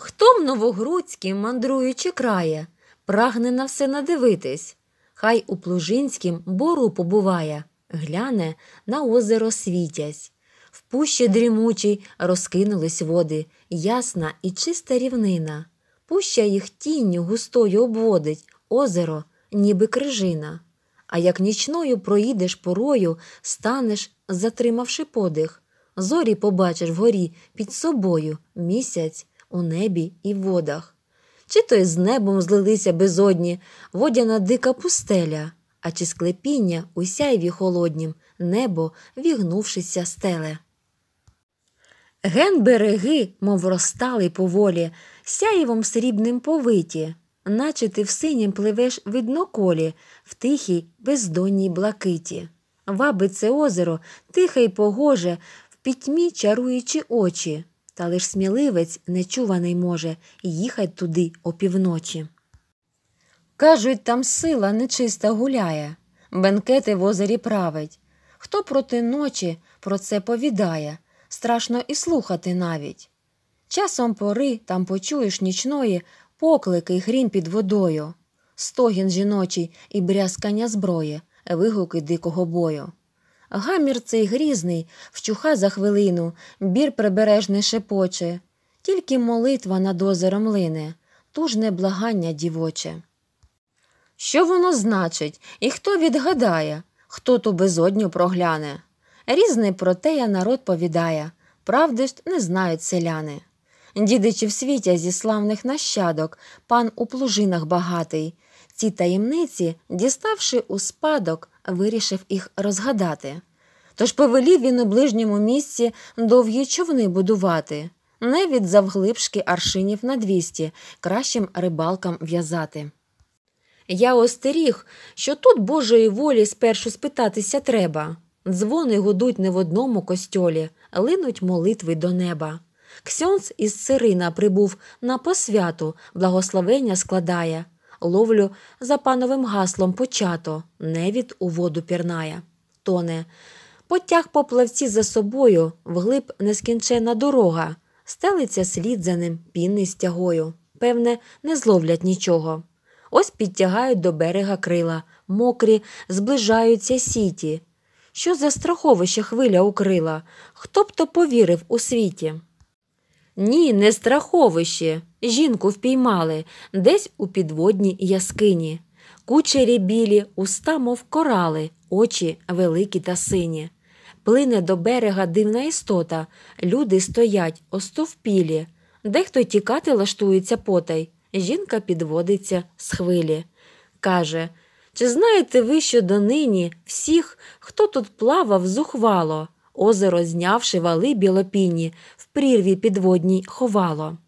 Хто в Новогрудськім, мандруючи крає, прагне на все надивитись, хай у Плужинськім бору побуває, гляне на озеро світязь. В пущі дрімучій розкинулись води, ясна і чиста рівнина. Пуща їх тінню густою обводить, озеро, ніби крижина. А як нічною проїдеш порою, станеш, затримавши подих. Зорі побачиш вгорі під собою місяць у небі і водах. Чи то й з небом злилися безодні, водяна дика пустеля, а чи склепіння у сяйві холоднім, небо вігнувшися стеле. Ген береги, мов розстали поволі, сяєвом срібним повиті, наче ти в синім пливеш видноколі, в тихій, бездонній блакиті. Вабить це озеро, тихе й погоже, в пітьмі чаруючи очі. Та лиш сміливець нечуваний може їхать туди опівночі. Кажуть, там сила нечиста гуляє, бенкети в озері править. Хто проти ночі про це повідає, страшно і слухати навіть. Часом пори там почуєш нічної поклики й грім під водою, стогін жіночий і брязкання зброї, вигуки дикого бою. Гамір цей грізний, вщуха за хвилину, бір прибережне шепоче, тільки молитва над озером лине, тужне благання дівоче. Що воно значить, і хто відгадає, хто ту безодню прогляне? Різне про я народ повідає, правди ж не знають селяни в світя зі славних нащадок, пан у плужинах багатий. Ці таємниці, діставши у спадок, вирішив їх розгадати. Тож повелів він у ближньому місці довгі човни будувати, не від завглибшки аршинів на двісті, кращим рибалкам в'язати. Я остеріг, що тут Божої волі спершу спитатися треба. Дзвони гудуть не в одному костьолі, линуть молитви до неба. Ксьонц із Цирина прибув на посвяту, благословення складає, ловлю за пановим гаслом почато, невід у воду пірнає. Тоне. Потяг по плавці за собою, вглиб нескінчена дорога, стелиться слід за ним пінний стягою. Певне, не зловлять нічого. Ось підтягають до берега крила, мокрі, зближаються сіті. Що за страховище хвиля укрила? Хто б то повірив у світі? Ні, не страховище. Жінку впіймали десь у підводній яскині. Кучері білі, уста, мов корали, очі великі та сині. Плине до берега дивна істота, люди стоять остовпілі. Дехто тікати лаштується потай. Жінка підводиться з хвилі. Каже, чи знаєте ви, що донині всіх, хто тут плавав, зухвало? озеро, знявши вали білопінні, в прірві підводній ховало.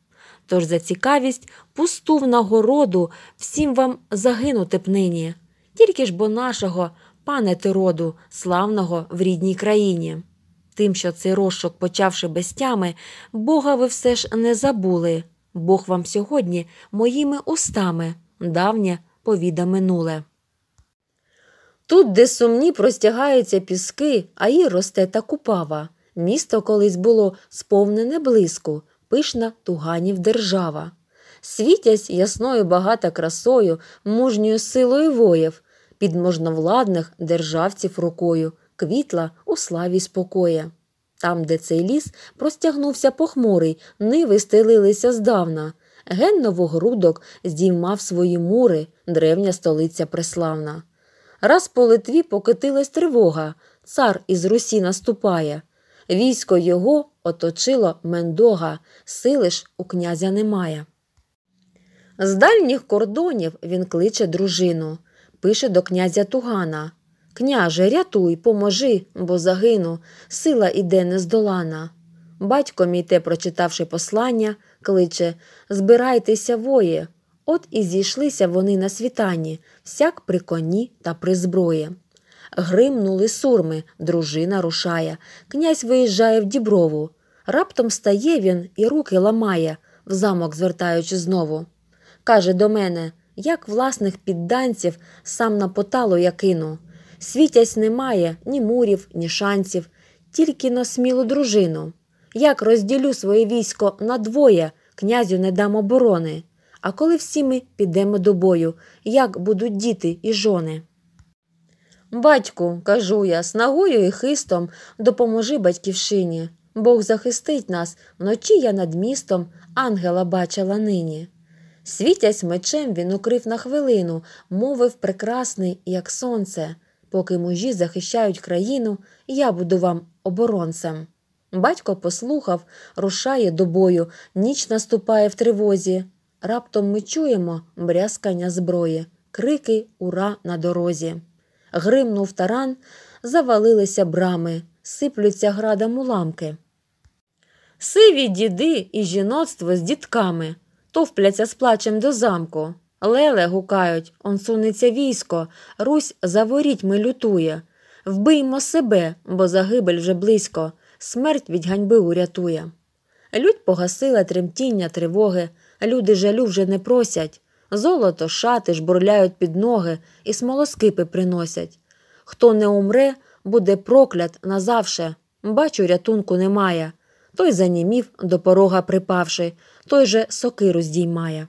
Тож за цікавість пусту в нагороду всім вам загинути пнині, тільки ж бо нашого, пане тироду, славного в рідній країні. Тим, що цей розшук, почавши безтями, Бога ви все ж не забули. Бог вам сьогодні моїми устами давнє повіда минуле. Тут, де сумні, простягаються піски, а їй росте та купава. Місто колись було сповнене блиску, пишна туганів держава. Світясь ясною багата красою, мужньою силою воєв, під можновладних державців рукою, квітла у славі спокоя. Там, де цей ліс простягнувся похмурий, ниви стелилися здавна. Ген Новогрудок здіймав свої мури, древня столиця преславна. Раз по Литві покотилась тривога, цар із Русі наступає. Військо його оточило Мендога, сили ж у князя немає. З дальніх кордонів він кличе дружину, пише до князя Тугана Княже, рятуй, поможи, бо загину, сила іде нездолана. Батько мій те, прочитавши послання, кличе Збирайтеся воє. От і зійшлися вони на світанні, всяк при коні та при зброї. Гримнули сурми, дружина рушає. Князь виїжджає в діброву. Раптом стає він і руки ламає, в замок звертаючи знову. Каже до мене як власних підданців сам на поталу я кину. Світясь немає ні мурів, ні шанців, тільки на смілу дружину. Як розділю своє військо на двоє, князю не дам оборони. А коли всі ми підемо до бою, як будуть діти і жони? Батьку, кажу я, снагою і хистом допоможи батьківщині. Бог захистить нас, вночі я над містом ангела бачила нині. Світясь мечем, він укрив на хвилину, мовив прекрасний, як сонце. Поки мужі захищають країну, я буду вам оборонцем. Батько послухав, рушає до бою, ніч наступає в тривозі. Раптом ми чуємо брязкання зброї, крики ура на дорозі. Гримнув таран, завалилися брами, сиплються градом уламки. Сиві діди і жіноцтво з дітками товпляться з плачем до замку. Леле гукають, он сунеться військо, Русь за ворітьми лютує. Вбиймо себе, бо загибель вже близько, смерть від ганьби урятує. Людь погасила тремтіння тривоги. Люди жалю вже не просять. Золото, шати жбурляють під ноги і смолоскипи приносять. Хто не умре, буде проклят назавше. Бачу, рятунку немає. Той занімів до порога припавши, той же сокиру здіймає.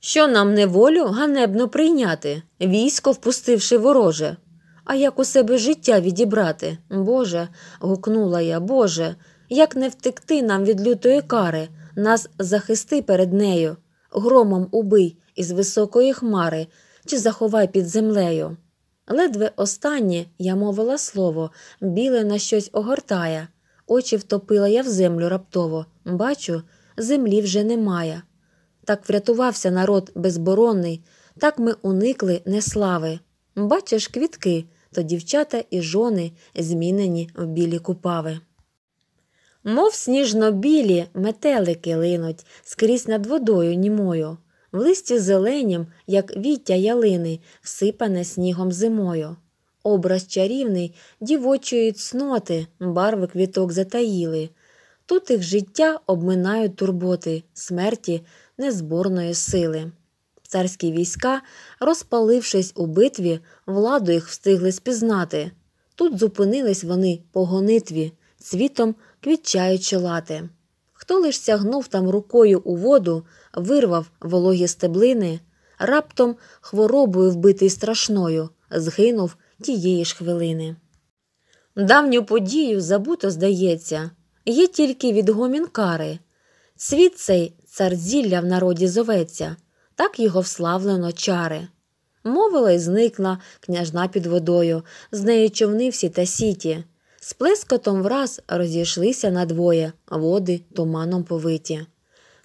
Що нам неволю ганебно прийняти, військо впустивши вороже. А як у себе життя відібрати? Боже. гукнула я, Боже, як не втекти нам від лютої кари нас захисти перед нею, громом убий із високої хмари чи заховай під землею. Ледве останнє я мовила слово, біле на щось огортає. Очі втопила я в землю раптово. Бачу, землі вже немає. Так врятувався народ безборонний, так ми уникли неслави. Бачиш квітки то дівчата і жони, змінені в білі купави мов сніжно-білі метелики линуть скрізь над водою німою, в листі зеленім, як віття ялини, всипане снігом зимою. Образ чарівний дівочої цноти, барви квіток затаїли. Тут їх життя обминають турботи, смерті незборної сили. Царські війська, розпалившись у битві, владу їх встигли спізнати. Тут зупинились вони по гонитві, цвітом Квітчаючи лати. Хто лиш сягнув там рукою у воду, вирвав вологі стеблини, раптом хворобою вбитий страшною, згинув тієї ж хвилини. Давню подію забуто, здається, є тільки відгомін кари. Світ цей цар зілля в народі зоветься, так його вславлено чари. Мовила й зникла княжна під водою, з неї всі та сіті. З плескотом враз розійшлися надвоє води туманом повиті.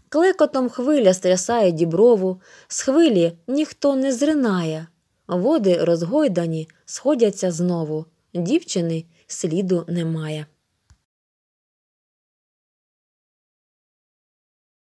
Клекотом хвиля стрясає діброву, з хвилі ніхто не зринає. Води розгойдані, сходяться знову. Дівчини сліду немає.